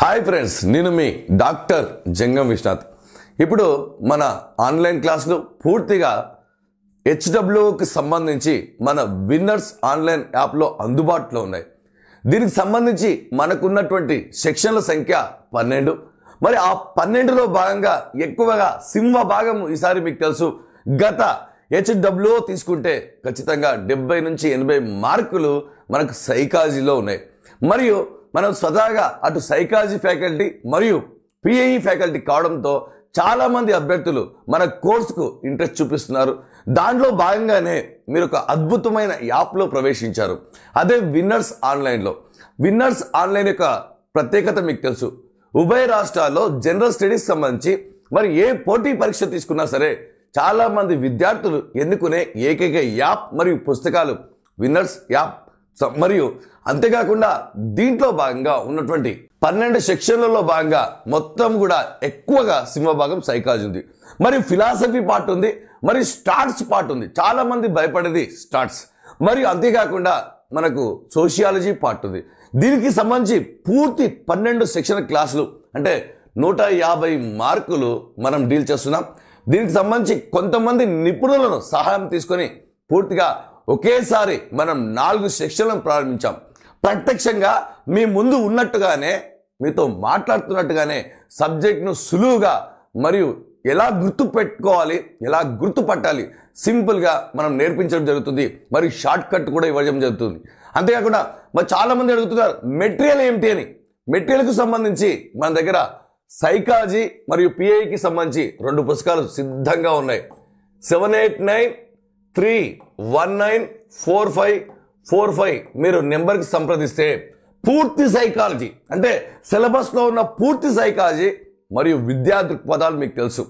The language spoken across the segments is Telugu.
హాయ్ ఫ్రెండ్స్ నేను మీ డాక్టర్ జంగం విశ్వనాథ్ ఇప్పుడు మన ఆన్లైన్ క్లాసులు పూర్తిగా హెచ్డబ్ల్యూకి సంబంధించి మన విన్నర్స్ ఆన్లైన్ యాప్లో అందుబాటులో ఉన్నాయి దీనికి సంబంధించి మనకున్నటువంటి సెక్షన్ల సంఖ్య పన్నెండు మరి ఆ పన్నెండులో భాగంగా ఎక్కువగా సింహ భాగం ఈసారి మీకు తెలుసు గత హెచ్డబ్ల్యూ తీసుకుంటే ఖచ్చితంగా డెబ్బై నుంచి ఎనభై మార్కులు మనకు సైకాలజీలో ఉన్నాయి మరియు మనం స్వతహాగా అటు సైకాలజీ ఫ్యాకల్టీ మరియు పిఐ ఫ్యాకల్టీ కావడంతో చాలామంది అభ్యర్థులు మన కోర్సుకు ఇంట్రెస్ట్ చూపిస్తున్నారు దాంట్లో భాగంగానే మీరు ఒక అద్భుతమైన యాప్లో ప్రవేశించారు అదే విన్నర్స్ ఆన్లైన్లో విన్నర్స్ ఆన్లైన్ యొక్క ప్రత్యేకత మీకు తెలుసు ఉభయ రాష్ట్రాల్లో జనరల్ స్టడీస్ సంబంధించి మరి ఏ పోటీ పరీక్ష తీసుకున్నా సరే చాలామంది విద్యార్థులు ఎన్నుకునే ఏకైక యాప్ మరియు పుస్తకాలు విన్నర్స్ యాప్ సో మరియు అంతేకాకుండా దీంట్లో భాగంగా ఉన్నటువంటి పన్నెండు సెక్షన్లలో భాగంగా మొత్తం కూడా ఎక్కువగా సింహభాగం సైకాలజీ ఉంది మరి ఫిలాసఫీ పార్ట్ ఉంది మరి స్టార్ట్స్ పార్ట్ ఉంది చాలామంది భయపడేది స్టార్ట్స్ మరియు అంతేకాకుండా మనకు సోషియాలజీ పార్ట్ ఉంది దీనికి సంబంధించి పూర్తి పన్నెండు సెక్షన్ క్లాసులు అంటే నూట యాభై మార్కులు మనం డీల్ చేస్తున్నాం దీనికి సంబంధించి కొంతమంది నిపుణులను సహాయం తీసుకొని పూర్తిగా ఒకేసారి మనం నాలుగు సెక్షన్లను ప్రారంభించాం ప్రత్యక్షంగా మీ ముందు ఉన్నట్టుగానే మీతో మాట్లాడుతున్నట్టుగానే సబ్జెక్ట్ను సులువుగా మరియు ఎలా గుర్తు పెట్టుకోవాలి ఎలా గుర్తుపట్టాలి సింపుల్గా మనం నేర్పించడం జరుగుతుంది మరి షార్ట్ కట్ కూడా ఇవ్వడం జరుగుతుంది అంతేకాకుండా మరి చాలామంది అడుగుతున్నారు మెటీరియల్ ఏమిటి అని మెటీరియల్కు సంబంధించి మన దగ్గర సైకాలజీ మరియు పిఐకి సంబంధించి రెండు పుస్తకాలు సిద్ధంగా ఉన్నాయి seven eight nine three one nine four five four five మీరు నెంబర్కి సంప్రదిస్తే పూర్తి సైకాలజీ అంటే సిలబస్లో ఉన్న పూర్తి సైకాలజీ మరియు విద్యా దృక్పథాలు మీకు తెలుసు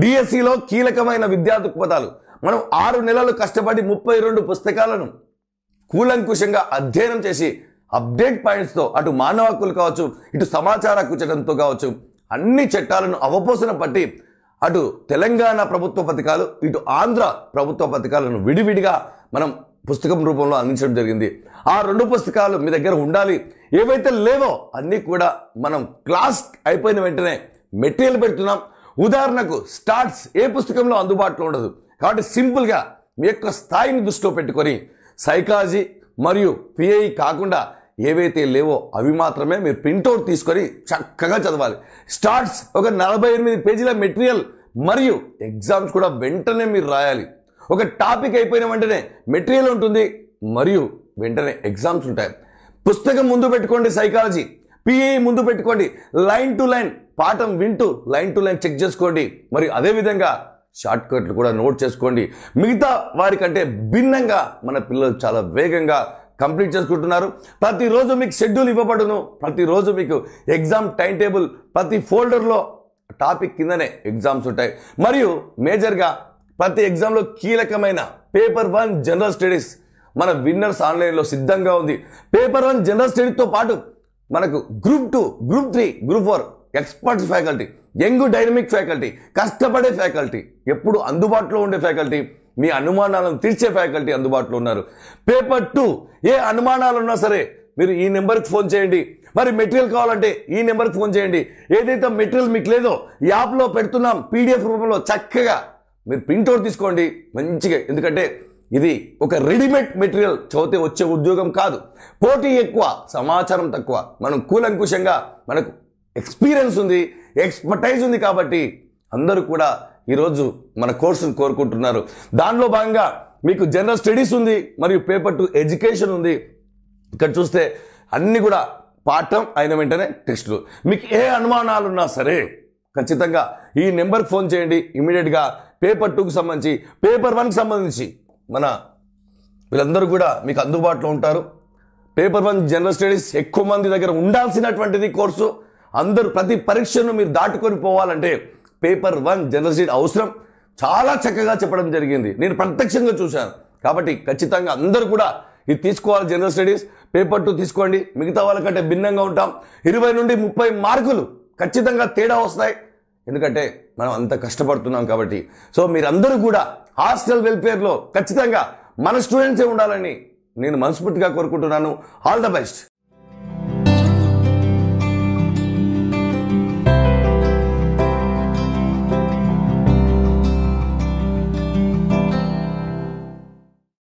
డిఎస్సిలో కీలకమైన విద్యా దృక్పథాలు మనం ఆరు నెలలు కష్టపడి ముప్పై రెండు పుస్తకాలను కూలంకుశంగా అధ్యయనం చేసి అప్డేట్ పాయింట్స్తో అటు మానవ హక్కులు కావచ్చు ఇటు సమాచార కుచడంతో కావచ్చు అన్ని చట్టాలను అవపోసన పట్టి అటు తెలంగాణ ప్రభుత్వ పథకాలు ఇటు ఆంధ్ర ప్రభుత్వ పథకాలను విడివిడిగా మనం పుస్తకం రూపంలో అందించడం జరిగింది ఆ రెండు పుస్తకాలు మీ దగ్గర ఉండాలి ఏవైతే లేవో అన్నీ కూడా మనం క్లాస్ అయిపోయిన వెంటనే మెటీరియల్ పెడుతున్నాం ఉదాహరణకు స్టార్ట్స్ ఏ పుస్తకంలో అందుబాటులో ఉండదు కాబట్టి సింపుల్గా మీ యొక్క స్థాయిని దృష్టిలో పెట్టుకొని సైకాలజీ మరియు పిఐ కాకుండా ఏవైతే లేవో అవి మాత్రమే మీరు ప్రింటౌట్ తీసుకొని చక్కగా చదవాలి స్టార్ట్స్ ఒక నలభై ఎనిమిది పేజీల మెటీరియల్ మరియు ఎగ్జామ్స్ కూడా వెంటనే మీరు రాయాలి ఒక టాపిక్ అయిపోయిన వెంటనే మెటీరియల్ ఉంటుంది మరియు వెంటనే ఎగ్జామ్స్ ఉంటాయి పుస్తకం ముందు పెట్టుకోండి సైకాలజీ పిఏ ముందు పెట్టుకోండి లైన్ టు లైన్ పాఠం వింటూ లైన్ టు లైన్ చెక్ చేసుకోండి మరియు అదేవిధంగా షార్ట్ కట్లు కూడా నోట్ చేసుకోండి మిగతా వారికంటే భిన్నంగా మన పిల్లలు చాలా వేగంగా కంప్లీట్ చేసుకుంటున్నారు ప్రతిరోజు మీకు షెడ్యూల్ ఇవ్వబడును ప్రతిరోజు మీకు ఎగ్జామ్ టైం టేబుల్ ప్రతి ఫోల్డర్లో టాపిక్ కిందనే ఎగ్జామ్స్ ఉంటాయి మరియు మేజర్గా ప్రతి ఎగ్జామ్లో కీలకమైన పేపర్ వన్ జనరల్ స్టడీస్ మన విన్నర్స్ ఆన్లైన్లో సిద్ధంగా ఉంది పేపర్ వన్ జనరల్ స్టడీతో పాటు మనకు group two group three group four experts faculty young dynamic faculty కష్టపడే ఫ్యాకల్టీ ఎప్పుడు అందుబాటులో ఉండే ఫ్యాకల్టీ మీ అనుమానాలను తీర్చే ఫ్యాకల్టీ అందుబాటులో ఉన్నారు పేపర్ టూ ఏ అనుమానాలు ఉన్నా సరే మీరు ఈ నెంబర్కి ఫోన్ చేయండి మరి మెటీరియల్ కావాలంటే ఈ నెంబర్కి ఫోన్ చేయండి ఏదైతే మెటీరియల్ మీకు లేదో యాప్లో పెడుతున్నాం పీడిఎఫ్ రూపంలో చక్కగా మీరు ప్రింట్అవుట్ తీసుకోండి మంచిగా ఎందుకంటే ఇది ఒక రెడీమేడ్ మెటీరియల్ చదివితే వచ్చే ఉద్యోగం కాదు పోటీ ఎక్కువ సమాచారం తక్కువ మనం కూలంకుశంగా మనకు ఎక్స్పీరియన్స్ ఉంది ఎక్స్పర్టైజ్ ఉంది కాబట్టి అందరూ కూడా ఈరోజు మన కోర్సును కోరుకుంటున్నారు దానిలో భాగంగా మీకు జనరల్ స్టడీస్ ఉంది మరియు పేపర్ టు ఎడ్యుకేషన్ ఉంది ఇక్కడ చూస్తే అన్నీ కూడా పాఠం అయిన వెంటనే టెక్స్ట్లు మీకు ఏ అనుమానాలు ఉన్నా సరే ఖచ్చితంగా ఈ నెంబర్కి ఫోన్ చేయండి ఇమీడియట్గా పేపర్ టూకి సంబంధించి పేపర్ వన్కి సంబంధించి మన వీళ్ళందరూ కూడా మీకు అందుబాటులో ఉంటారు పేపర్ వన్ జనరల్ స్టడీస్ ఎక్కువ మంది దగ్గర ఉండాల్సినటువంటిది కోర్సు అందరూ ప్రతి పరీక్షను మీరు దాటుకొని పోవాలంటే పేపర్ వన్ జనరల్ అవసరం చాలా చక్కగా చెప్పడం జరిగింది నేను ప్రత్యక్షంగా చూశాను కాబట్టి ఖచ్చితంగా అందరూ కూడా ఇది తీసుకోవాలి జనరల్ స్టడీస్ పేపర్ టూ తీసుకోండి మిగతా వాళ్ళకంటే భిన్నంగా ఉంటాం ఇరవై నుండి ముప్పై మార్కులు ఖచ్చితంగా తేడా వస్తాయి ఎందుకంటే మనం అంత కష్టపడుతున్నాం కాబట్టి సో మీరందరూ కూడా హాస్టల్ వెల్ఫేర్లో ఖచ్చితంగా మన స్టూడెంట్సే ఉండాలని నేను మనస్ఫూర్తిగా కోరుకుంటున్నాను ఆల్ ద బెస్ట్